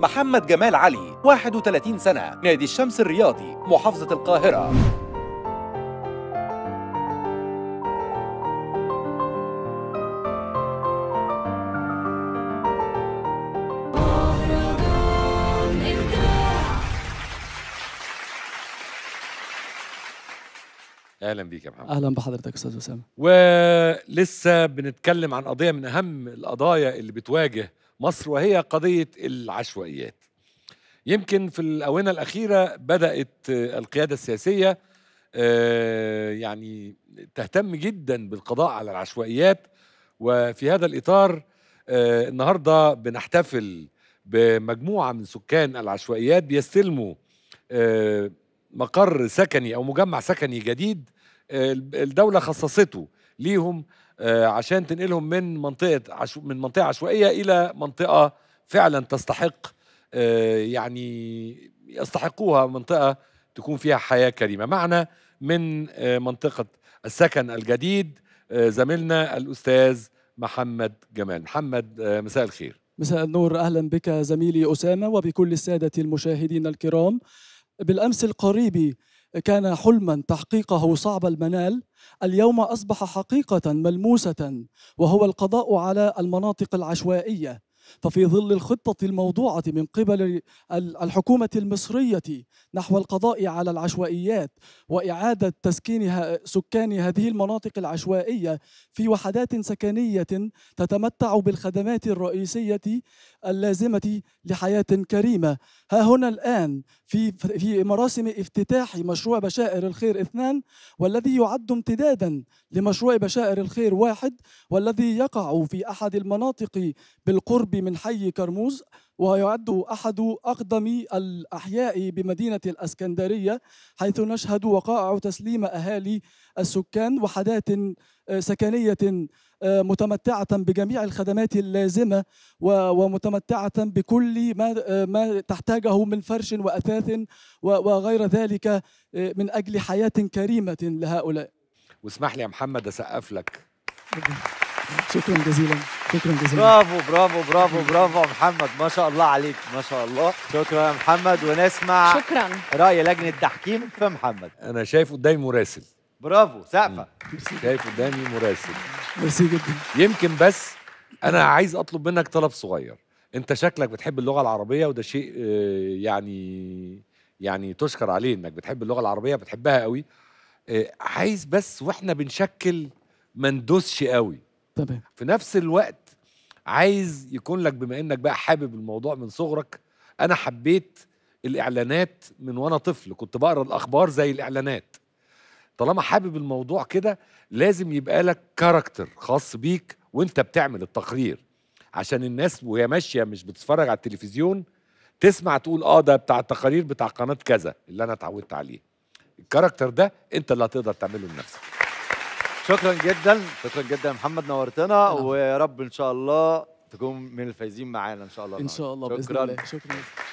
محمد جمال علي 31 سنة نادي الشمس الرياضي محافظة القاهرة اهلا بيك يا محمد اهلا بحضرتك استاذ اسامه ولسه بنتكلم عن قضيه من اهم القضايا اللي بتواجه مصر وهي قضية العشوائيات يمكن في الآونة الأخيرة بدأت آه، القيادة السياسية آه، يعني تهتم جدا بالقضاء على العشوائيات وفي هذا الإطار آه، النهاردة بنحتفل بمجموعة من سكان العشوائيات بيستلموا مقر سكني أو مجمع سكني جديد الدولة خصصته ليهم آه، عشان تنقلهم من منطقه عشو من منطقه عشوائيه الى منطقه فعلا تستحق آه، يعني يستحقوها منطقه تكون فيها حياه كريمه معنا من آه، منطقه السكن الجديد زميلنا الاستاذ محمد جمال محمد مساء الخير مساء النور اهلا بك زميلي اسامه وبكل الساده المشاهدين الكرام بالامس القريب كان حلما تحقيقه صعب المنال اليوم اصبح حقيقه ملموسه وهو القضاء على المناطق العشوائيه ففي ظل الخطة الموضوعة من قبل الحكومة المصرية نحو القضاء على العشوائيات وإعادة تسكين سكان هذه المناطق العشوائية في وحدات سكنية تتمتع بالخدمات الرئيسية اللازمة لحياة كريمة ها هنا الآن في, في مراسم افتتاح مشروع بشائر الخير اثنان والذي يعد امتدادا لمشروع بشائر الخير واحد والذي يقع في أحد المناطق بالقرب الغربي من حي كرموز ويعد أحد أقدم الأحياء بمدينة الأسكندرية حيث نشهد وقائع تسليم أهالي السكان وحدات آه، سكنية آه، متمتعة بجميع الخدمات اللازمة ومتمتعة بكل ما آه، ما تحتاجه من فرش وأثاث وغير ذلك من أجل حياة كريمة لهؤلاء واسمح لي يا محمد أسقف لك شكرا جزيلا شكرا جزيلا برافو برافو برافو برافو محمد ما شاء الله عليك ما شاء الله شكرا يا محمد ونسمع شكرا راي لجنه التحكيم في محمد انا شايف قدامي مراسل برافو سقفه شايف قدامي مراسل ميرسي جدا يمكن بس انا عايز اطلب منك طلب صغير انت شكلك بتحب اللغه العربيه وده شيء آه، يعني يعني تشكر عليه انك بتحب اللغه العربيه بتحبها قوي آه، عايز بس واحنا بنشكل ما ندوسش قوي تمام في نفس الوقت عايز يكون لك بما انك بقى حابب الموضوع من صغرك انا حبيت الاعلانات من وانا طفل كنت بقرا الاخبار زي الاعلانات طالما حابب الموضوع كده لازم يبقى لك كاركتر خاص بيك وانت بتعمل التقرير عشان الناس وهي ماشيه مش بتتفرج على التلفزيون تسمع تقول اه ده بتاع التقارير بتاع قناه كذا اللي انا اتعودت عليه الكاركتر ده انت اللي هتقدر تعمله لنفسك شكرا جدا شكرا جدا محمد نورتنا ويا رب ان شاء الله تكون من الفايزين معانا ان شاء الله ان شاء الله شكرا. باذن الله شكرا